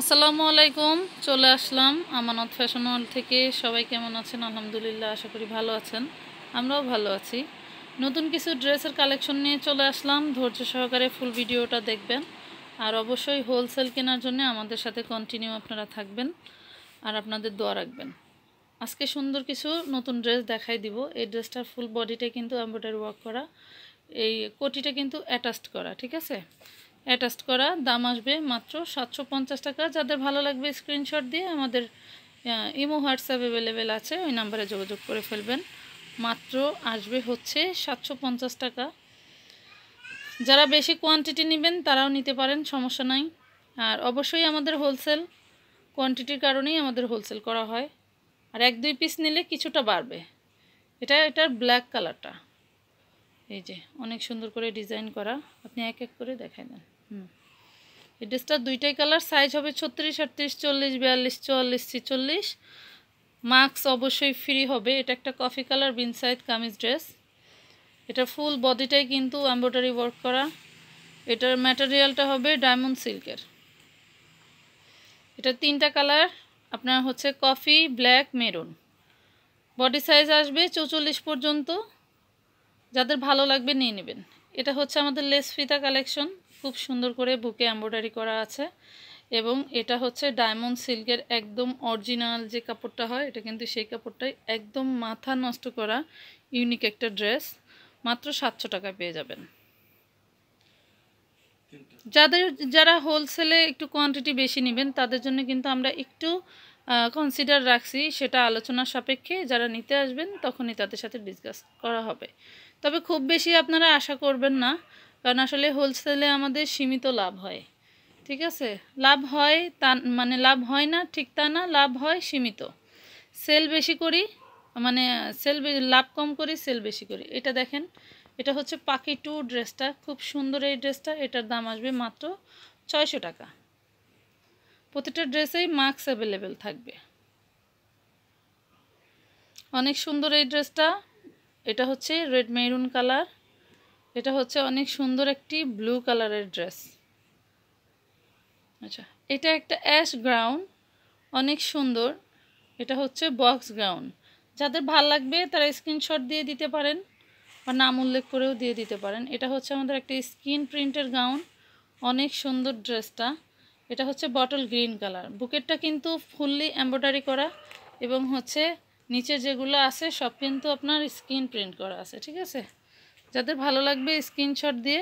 আসসালামু আলাইকুম চলে আসলাম আমানত ফ্যাশন হল থেকে সবাই কেমন আছেন আলহামদুলিল্লাহ আশা করি ভালো আছেন আমরাও ভালো আছি নতুন কিছু ড্রেসের কালেকশন নিয়ে চলে আসলাম ধৈর্য সহকারে ফুল ভিডিওটা দেখবেন আর অবশ্যই হোলসেল কেনার জন্য আমাদের সাথে কন্টিনিউ আপনারা থাকবেন আর আপনাদের দোয়া রাখবেন আজকে সুন্দর কিছু নতুন ড্রেস দেখাই দিব এই ড্রেসটার ফুল বডিটা কিন্তু এম্ব্রয়ডারি ওয়ার্ক করা এই কোটিটা কিন্তু অ্যাটাচড করা ঠিক আছে অ্যাটাচ করা দাম আসবে মাত্র সাতশো টাকা যাদের ভালো লাগবে স্ক্রিনশট দিয়ে আমাদের ইমো হোয়াটসঅ্যাপ অ্যাভেলেবেল আছে ওই নাম্বারে যোগাযোগ করে ফেলবেন মাত্র আসবে হচ্ছে সাতশো টাকা যারা বেশি কোয়ান্টিটি নেবেন তারাও নিতে পারেন সমস্যা নাই আর অবশ্যই আমাদের হোলসেল কোয়ান্টিটির কারণেই আমাদের হোলসেল করা হয় আর এক দুই পিস নিলে কিছুটা বাড়বে এটা এটার ব্ল্যাক কালারটা এই যে অনেক সুন্দর করে ডিজাইন করা আপনি এক এক করে দেখাই দেন হুম এই ড্রেসটার দুইটাই কালার সাইজ হবে ছত্রিশ আটত্রিশ চল্লিশ বিয়াল্লিশ চুয়াল্লিশ ছিচল্লিশ মাস্ক অবশ্যই ফ্রি হবে এটা একটা কফি কালার বিনসাইড কামিজ ড্রেস এটা ফুল বডিটাই কিন্তু এম্ব্রয়ডারি ওয়ার্ক করা এটার ম্যাটেরিয়ালটা হবে ডায়মন্ড সিল্কের এটা তিনটা কালার আপনার হচ্ছে coffee black maroon body size আসবে চৌচল্লিশ পর্যন্ত যাদের ভালো লাগবে নিয়ে নেবেন এটা হচ্ছে আমাদের লেস ফিতা কালেকশন খুব সুন্দর করে বুকে এম্ব্রয়ডারি করা আছে এবং এটা হচ্ছে ডায়মন্ড সিল্কের একদম অরিজিনাল যে কাপড়টা হয় এটা কিন্তু সেই কাপড়টাই একদম মাথা নষ্ট করা ইউনিক একটা ড্রেস মাত্র সাতশো টাকায় পেয়ে যাবেন যাদের যারা হোলসেলে একটু কোয়ান্টিটি বেশি নেবেন তাদের জন্য কিন্তু আমরা একটু কনসিডার রাখছি সেটা আলোচনার সাপেক্ষে যারা নিতে আসবেন তখনই তাদের সাথে ডিসকাস করা হবে তবে খুব বেশি আপনারা আশা করবেন না কারণ আসলে হোলসেলে আমাদের সীমিত লাভ হয় ঠিক আছে লাভ হয় তা মানে লাভ হয় না ঠিক তা না লাভ হয় সীমিত সেল বেশি করি মানে সেল লাভ কম করি সেল বেশি করি এটা দেখেন এটা হচ্ছে পাখি টু ড্রেসটা খুব সুন্দর এই ড্রেসটা এটার দাম আসবে মাত্র ছয়শো টাকা প্রতিটা ড্রেসেই মাস্ক অ্যাভেলেবেল থাকবে অনেক সুন্দর এই ড্রেসটা এটা হচ্ছে রেড মেরুন কালার এটা হচ্ছে অনেক সুন্দর একটি ব্লু কালারের ড্রেস আচ্ছা এটা একটা অ্যাশ গ্রাউন অনেক সুন্দর এটা হচ্ছে বক্স গ্রাউন যাদের ভাল লাগবে তারা স্ক্রিনশট দিয়ে দিতে পারেন বা নাম উল্লেখ করেও দিয়ে দিতে পারেন এটা হচ্ছে আমাদের একটা স্কিন প্রিন্টের গাউন অনেক সুন্দর ড্রেসটা এটা হচ্ছে বটল গ্রিন কালার বুকেটটা কিন্তু ফুললি এম্ব্রয়ডারি করা এবং হচ্ছে নিচে যেগুলো আছে সব কিন্তু আপনার স্কিন প্রিন্ট করা আছে ঠিক আছে যাদের ভালো লাগবে স্ক্রিনশট দিয়ে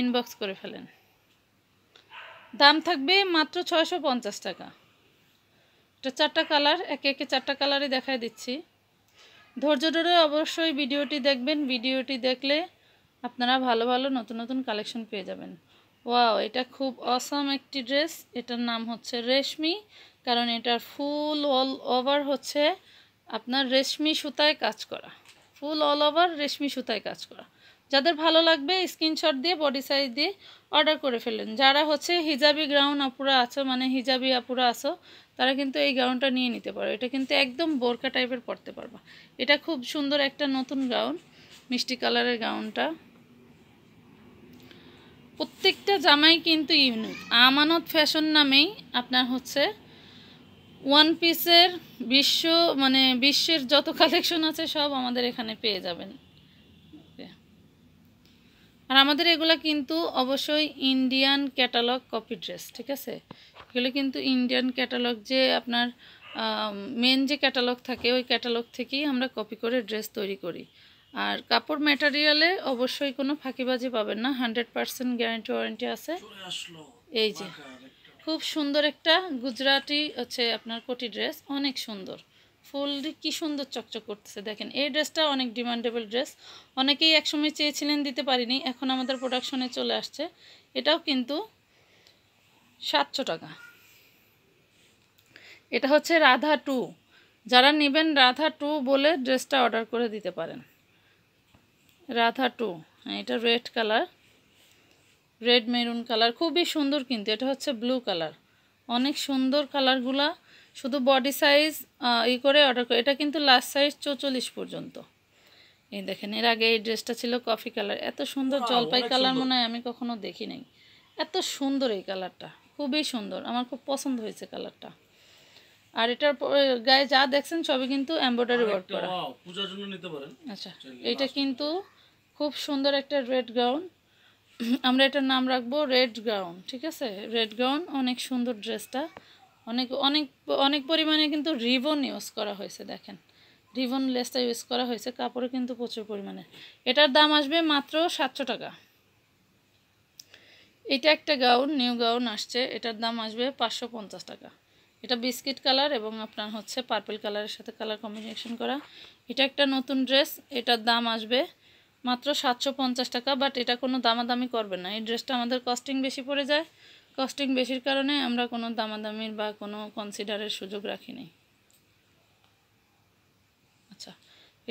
ইনবক্স করে ফেলেন দাম থাকবে মাত্র ছয়শো পঞ্চাশ টাকা এটা চারটা কালার একে একে চারটা কালারই দেখায় দিচ্ছি ধৈর্য ধরে অবশ্যই ভিডিওটি দেখবেন ভিডিওটি দেখলে আপনারা ভালো ভালো নতুন নতুন কালেকশন পেয়ে যাবেন ওয়াও এটা খুব অসাম একটি ড্রেস এটার নাম হচ্ছে রেশমি কারণ এটার ফুল অল ওভার হচ্ছে আপনার রেশমি সুতায় কাজ করা ফুল অল ওভার রেশমি সুতায় কাজ করা যাদের ভালো লাগবে স্ক্রিনশট দিয়ে বডি সাইজ দিয়ে অর্ডার করে ফেলেন যারা হচ্ছে হিজাবি গ্রাউন আপুরা আছো মানে হিজাবি আপুরা আছো তারা কিন্তু এই গাউনটা নিয়ে নিতে পারো এটা কিন্তু একদম বোরকা টাইপের পরতে পারবা এটা খুব সুন্দর একটা নতুন গাউন মিষ্টি কালারের গাউনটা প্রত্যেকটা জামাই কিন্তু ইউনিক আমানত ফ্যাশন নামেই আপনার হচ্ছে ওয়ান পিসের বিশ্ব মানে বিশ্বের যত কালেকশন আছে সব আমাদের এখানে পেয়ে যাবেন আর আমাদের এগুলো কিন্তু অবশ্যই ইন্ডিয়ান ক্যাটালগ কপি ড্রেস ঠিক আছে এগুলো কিন্তু ইন্ডিয়ান ক্যাটালগ যে আপনার মেন যে ক্যাটালগ থাকে ওই ক্যাটালগ থেকেই আমরা কপি করে ড্রেস তৈরি করি আর কাপড় ম্যাটারিয়ালে অবশ্যই কোনো ফাঁকিবাজি পাবেন না হান্ড্রেড পারসেন্ট গ্যারেন্টি ওয়ারেন্টি আছে এই যে খুব সুন্দর একটা গুজরাটি হচ্ছে আপনার কোটি ড্রেস অনেক সুন্দর ফুল কি সুন্দর চকচক করতেছে দেখেন এই ড্রেসটা অনেক ডিমান্ডেবল ড্রেস অনেকেই একসময় চেয়েছিলেন দিতে পারিনি এখন আমাদের প্রোডাকশনে চলে আসছে এটাও কিন্তু সাতশো টাকা এটা হচ্ছে রাধা টু যারা নেবেন রাধা টু বলে ড্রেসটা অর্ডার করে দিতে পারেন রাধা টু হ্যাঁ এটা red colour red maroon colour খুবই সুন্দর কিন্তু এটা হচ্ছে ব্লু কালার অনেক সুন্দর কালারগুলা শুধু বডি সাইজ ই করে অর্ডার করে এটা কিন্তু লাস্ট সাইজ চৌচল্লিশ পর্যন্ত এই দেখেন এর আগে এই ড্রেসটা ছিল কফি কালার এত সুন্দর হ্যাঁ, জলপাই কালার মনে হয় আমি কখনো দেখি নাই এত সুন্দর এই কালারটা খুবই সুন্দর আমার খুব পছন্দ হয়েছে কালারটা আর এটার গায়ে যা দেখছেন সবই কিন্তু এমব্রয়ডারি ওয়ার্ক করা পূজার জন্য নিতে পারেন আচ্ছা এটা কিন্তু খুব সুন্দর একটা রেড গাউন আমরা এটার নাম রাখবো রেড গাউন ঠিক আছে রেড গাউন অনেক সুন্দর ড্রেসটা অনেক অনেক অনেক পরিমাণে কিন্তু রিবন ইউজ করা হয়েছে দেখেন রিবন লেসটা ইউজ করা হয়েছে কাপড়ে কিন্তু প্রচুর পরিমাণে এটার দাম আসবে মাত্র সাতশো টাকা এটা একটা গাউন নিউ গাউন আসছে এটার দাম আসবে পাঁচশো পঞ্চাশ টাকা এটা বিস্কিট কালার এবং আপনার হচ্ছে পার্পল কালারের সাথে কালার কম্বিনেশন করা এটা একটা নতুন ড্রেস এটার দাম আসবে মাত্র সাতশো পঞ্চাশ টাকা বাট এটা কোনো দামাদামি করবে না এই ড্রেসটা আমাদের কস্টিং বেশি পড়ে যায় কস্টিং বেশির কারণে আমরা কোনো দামাদামির বা কোনো কনসিডারের সুযোগ রাখি রাখিনি আচ্ছা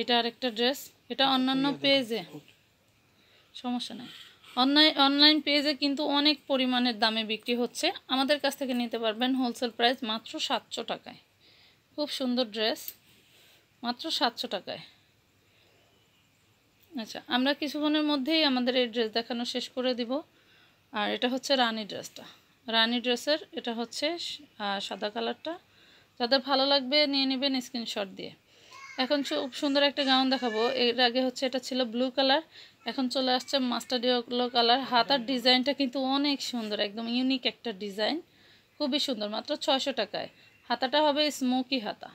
এটা আরেকটা ড্রেস এটা অন্যান্য পেজে সমস্যা নেই অনলাইন অনলাইন পেজে কিন্তু অনেক পরিমাণের দামে বিক্রি হচ্ছে আমাদের কাছ থেকে নিতে পারবেন হোলসেল প্রাইস মাত্র সাতশো টাকায় খুব সুন্দর ড্রেস মাত্র সাতশো টাকায় আচ্ছা আমরা কিছুক্ষণের মধ্যেই আমাদের এই ড্রেস দেখানো শেষ করে দিব আর এটা হচ্ছে রানি ড্রেসটা রানি ড্রেসের এটা হচ্ছে সাদা কালারটা যাদের ভালো লাগবে নিয়ে নেবেন স্ক্রিনশট দিয়ে এখন খুব সুন্দর একটা গাউন দেখাবো এর আগে হচ্ছে এটা ছিল ব্লু কালার এখন চলে আসছে মাস্টার্ড ইয়েলো কালার হাতার ডিজাইনটা কিন্তু অনেক সুন্দর একদম ইউনিক একটা ডিজাইন খুবই সুন্দর মাত্র ছয়শো টাকায় হাতাটা হবে স্মোকি হাতা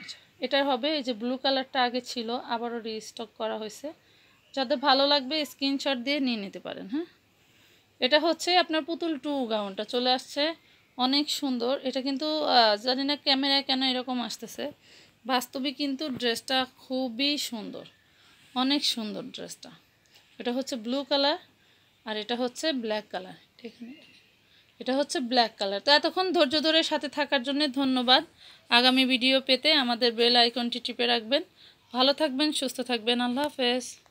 আচ্ছা, এটা হবে এই যে ব্লু কালারটা আগে ছিল আবারও রিস্টক করা হয়েছে যাদের ভালো লাগবে স্ক্রিনশট দিয়ে নিয়ে নিতে পারেন হ্যাঁ এটা হচ্ছে আপনার পুতুল টু গাউনটা চলে আসছে অনেক সুন্দর এটা কিন্তু জানি না ক্যামেরায় কেন এরকম আসতেছে বাস্তবে কিন্তু ড্রেসটা খুবই সুন্দর অনেক সুন্দর ড্রেসটা এটা হচ্ছে ব্লু কালার আর এটা হচ্ছে ব্ল্যাক কালার ঠিক এটা হচ্ছে ব্ল্যাক কালার তো এতক্ষণ ধৈর্য ধরে সাথে থাকার জন্য ধন্যবাদ আগামী ভিডিও পেতে আমাদের বেল আইকনটি টিপে রাখবেন ভালো থাকবেন সুস্থ থাকবেন আল্লাহ হাফেজ